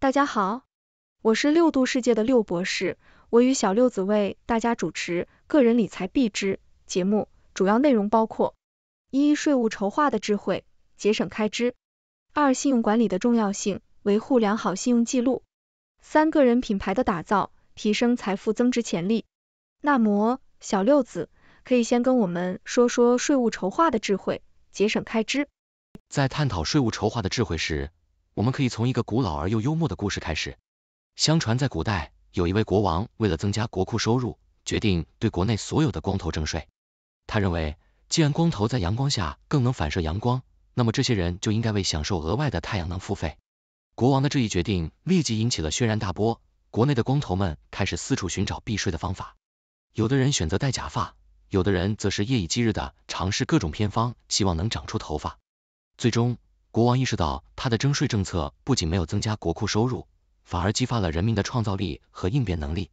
大家好，我是六度世界的六博士，我与小六子为大家主持《个人理财必知》节目，主要内容包括：一、税务筹划的智慧，节省开支；二、信用管理的重要性，维护良好信用记录；三、个人品牌的打造，提升财富增值潜力。那么，小六子可以先跟我们说说税务筹划的智慧，节省开支。在探讨税务筹划的智慧时，我们可以从一个古老而又幽默的故事开始。相传在古代，有一位国王为了增加国库收入，决定对国内所有的光头征税。他认为，既然光头在阳光下更能反射阳光，那么这些人就应该为享受额外的太阳能付费。国王的这一决定立即引起了轩然大波，国内的光头们开始四处寻找避税的方法。有的人选择戴假发，有的人则是夜以继日的尝试各种偏方，希望能长出头发。最终，国王意识到，他的征税政策不仅没有增加国库收入，反而激发了人民的创造力和应变能力。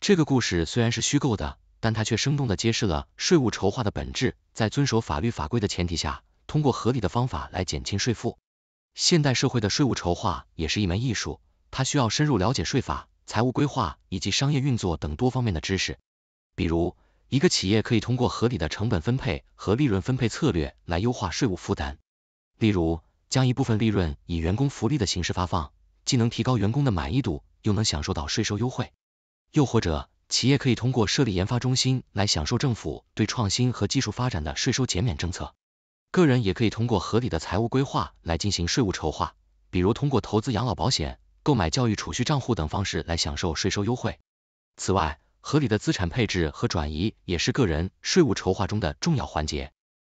这个故事虽然是虚构的，但它却生动的揭示了税务筹划的本质：在遵守法律法规的前提下，通过合理的方法来减轻税负。现代社会的税务筹划也是一门艺术，它需要深入了解税法、财务规划以及商业运作等多方面的知识。比如，一个企业可以通过合理的成本分配和利润分配策略来优化税务负担，例如。将一部分利润以员工福利的形式发放，既能提高员工的满意度，又能享受到税收优惠。又或者，企业可以通过设立研发中心来享受政府对创新和技术发展的税收减免政策。个人也可以通过合理的财务规划来进行税务筹划，比如通过投资养老保险、购买教育储蓄账户等方式来享受税收优惠。此外，合理的资产配置和转移也是个人税务筹划中的重要环节。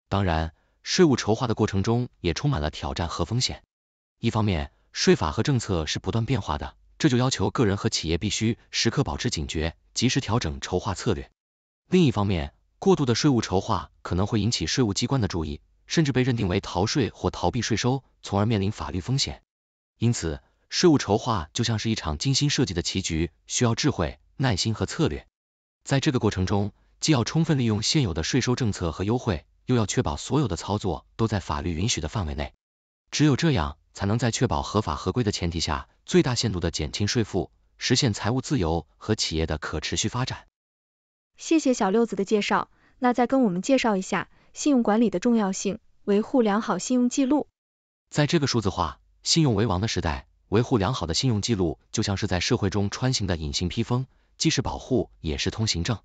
当然，税务筹划的过程中也充满了挑战和风险。一方面，税法和政策是不断变化的，这就要求个人和企业必须时刻保持警觉，及时调整筹划策略。另一方面，过度的税务筹划可能会引起税务机关的注意，甚至被认定为逃税或逃避税收，从而面临法律风险。因此，税务筹划就像是一场精心设计的棋局，需要智慧、耐心和策略。在这个过程中，既要充分利用现有的税收政策和优惠。又要确保所有的操作都在法律允许的范围内，只有这样才能在确保合法合规的前提下，最大限度的减轻税负，实现财务自由和企业的可持续发展。谢谢小六子的介绍，那再跟我们介绍一下信用管理的重要性，维护良好信用记录。在这个数字化、信用为王的时代，维护良好的信用记录就像是在社会中穿行的隐形披风，既是保护，也是通行证。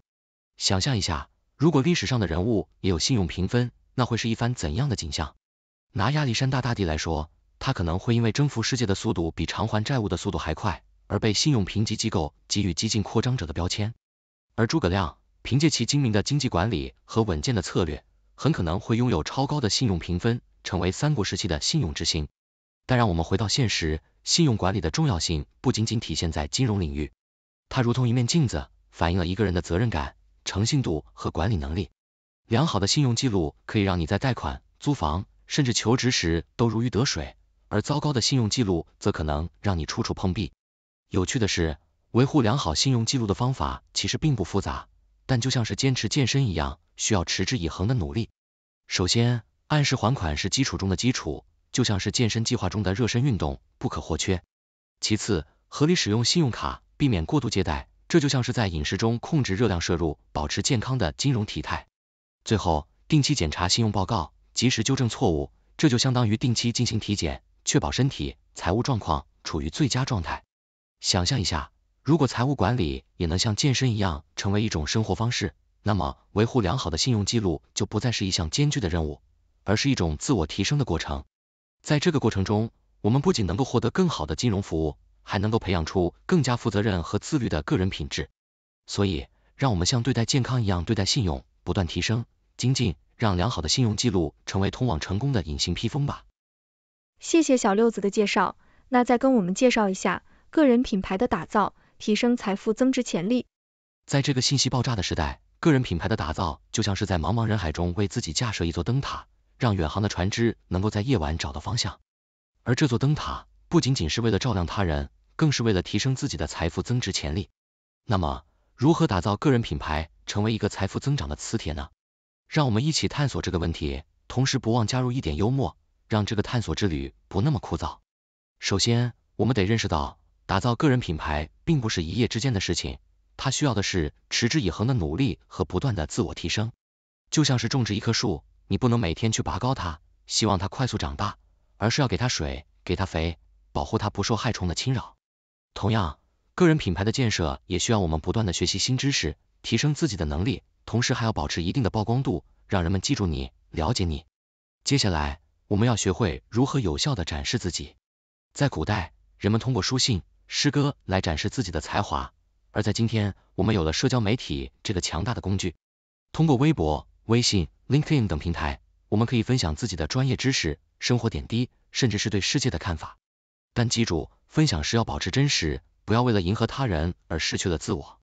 想象一下。如果历史上的人物也有信用评分，那会是一番怎样的景象？拿亚历山大大帝来说，他可能会因为征服世界的速度比偿还债务的速度还快，而被信用评级机构给予激进扩张者的标签。而诸葛亮，凭借其精明的经济管理和稳健的策略，很可能会拥有超高的信用评分，成为三国时期的信用之星。但让我们回到现实，信用管理的重要性不仅仅体现在金融领域，它如同一面镜子，反映了一个人的责任感。诚信度和管理能力。良好的信用记录可以让你在贷款、租房，甚至求职时都如鱼得水，而糟糕的信用记录则可能让你处处碰壁。有趣的是，维护良好信用记录的方法其实并不复杂，但就像是坚持健身一样，需要持之以恒的努力。首先，按时还款是基础中的基础，就像是健身计划中的热身运动不可或缺。其次，合理使用信用卡，避免过度借贷。这就像是在饮食中控制热量摄入，保持健康的金融体态。最后，定期检查信用报告，及时纠正错误，这就相当于定期进行体检，确保身体财务状况处于最佳状态。想象一下，如果财务管理也能像健身一样成为一种生活方式，那么维护良好的信用记录就不再是一项艰巨的任务，而是一种自我提升的过程。在这个过程中，我们不仅能够获得更好的金融服务。还能够培养出更加负责任和自律的个人品质，所以让我们像对待健康一样对待信用，不断提升精进，让良好的信用记录成为通往成功的隐形披风吧。谢谢小六子的介绍，那再跟我们介绍一下个人品牌的打造，提升财富增值潜力。在这个信息爆炸的时代，个人品牌的打造就像是在茫茫人海中为自己架设一座灯塔，让远航的船只能够在夜晚找到方向。而这座灯塔。不仅仅是为了照亮他人，更是为了提升自己的财富增值潜力。那么，如何打造个人品牌，成为一个财富增长的磁铁呢？让我们一起探索这个问题，同时不忘加入一点幽默，让这个探索之旅不那么枯燥。首先，我们得认识到，打造个人品牌并不是一夜之间的事情，它需要的是持之以恒的努力和不断的自我提升。就像是种植一棵树，你不能每天去拔高它，希望它快速长大，而是要给它水，给它肥。保护它不受害虫的侵扰。同样，个人品牌的建设也需要我们不断的学习新知识，提升自己的能力，同时还要保持一定的曝光度，让人们记住你，了解你。接下来，我们要学会如何有效的展示自己。在古代，人们通过书信、诗歌来展示自己的才华；而在今天，我们有了社交媒体这个强大的工具。通过微博、微信、LinkedIn 等平台，我们可以分享自己的专业知识、生活点滴，甚至是对世界的看法。但记住，分享时要保持真实，不要为了迎合他人而失去了自我。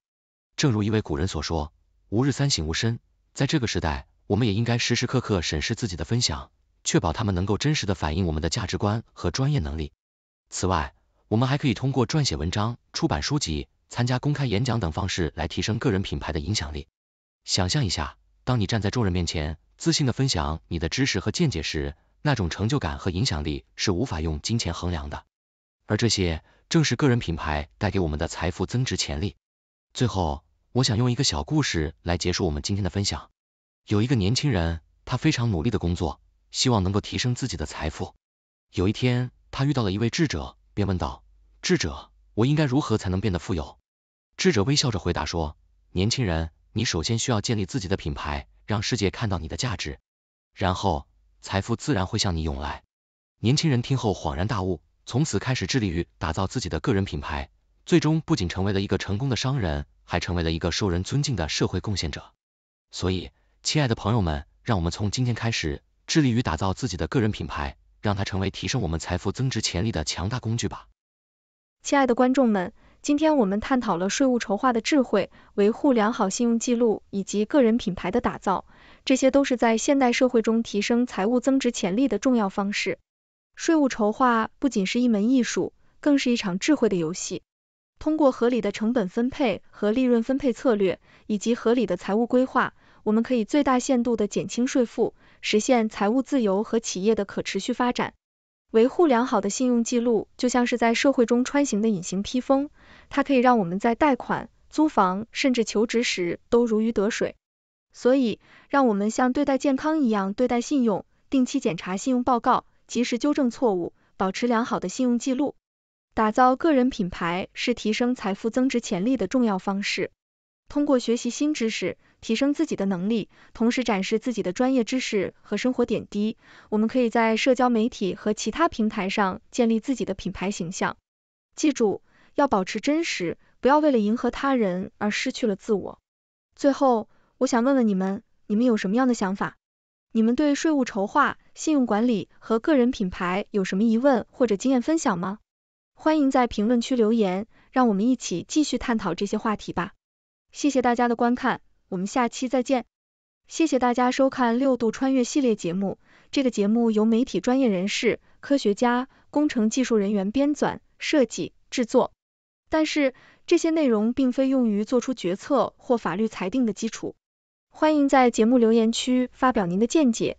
正如一位古人所说：“吾日三省吾身。”在这个时代，我们也应该时时刻刻审视自己的分享，确保他们能够真实的反映我们的价值观和专业能力。此外，我们还可以通过撰写文章、出版书籍、参加公开演讲等方式来提升个人品牌的影响力。想象一下，当你站在众人面前，自信的分享你的知识和见解时，那种成就感和影响力是无法用金钱衡量的。而这些正是个人品牌带给我们的财富增值潜力。最后，我想用一个小故事来结束我们今天的分享。有一个年轻人，他非常努力的工作，希望能够提升自己的财富。有一天，他遇到了一位智者，便问道：“智者，我应该如何才能变得富有？”智者微笑着回答说：“年轻人，你首先需要建立自己的品牌，让世界看到你的价值，然后财富自然会向你涌来。”年轻人听后恍然大悟。从此开始致力于打造自己的个人品牌，最终不仅成为了一个成功的商人，还成为了一个受人尊敬的社会贡献者。所以，亲爱的朋友们，让我们从今天开始，致力于打造自己的个人品牌，让它成为提升我们财富增值潜力的强大工具吧。亲爱的观众们，今天我们探讨了税务筹划的智慧、维护良好信用记录以及个人品牌的打造，这些都是在现代社会中提升财务增值潜力的重要方式。税务筹划不仅是一门艺术，更是一场智慧的游戏。通过合理的成本分配和利润分配策略，以及合理的财务规划，我们可以最大限度地减轻税负，实现财务自由和企业的可持续发展。维护良好的信用记录就像是在社会中穿行的隐形披风，它可以让我们在贷款、租房甚至求职时都如鱼得水。所以，让我们像对待健康一样对待信用，定期检查信用报告。及时纠正错误，保持良好的信用记录，打造个人品牌是提升财富增值潜力的重要方式。通过学习新知识，提升自己的能力，同时展示自己的专业知识和生活点滴，我们可以在社交媒体和其他平台上建立自己的品牌形象。记住，要保持真实，不要为了迎合他人而失去了自我。最后，我想问问你们，你们有什么样的想法？你们对税务筹划？信用管理和个人品牌有什么疑问或者经验分享吗？欢迎在评论区留言，让我们一起继续探讨这些话题吧。谢谢大家的观看，我们下期再见。谢谢大家收看六度穿越系列节目，这个节目由媒体专业人士、科学家、工程技术人员编纂、设计、制作，但是这些内容并非用于做出决策或法律裁定的基础。欢迎在节目留言区发表您的见解。